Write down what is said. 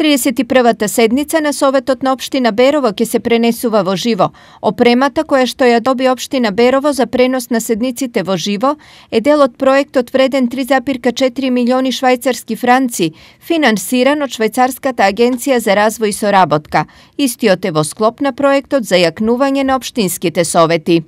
31-та седница на Советот на Обштина Берово ќе се пренесува во живо. Опремата која што ја доби Обштина Берово за пренос на седниците во живо е дел од проектот вреден 3,4 милиони швајцарски франци, финансиран од Швајцарската агенција за развој и соработка. Истиот е во склоп на проектот за јакнување на обштинските совети.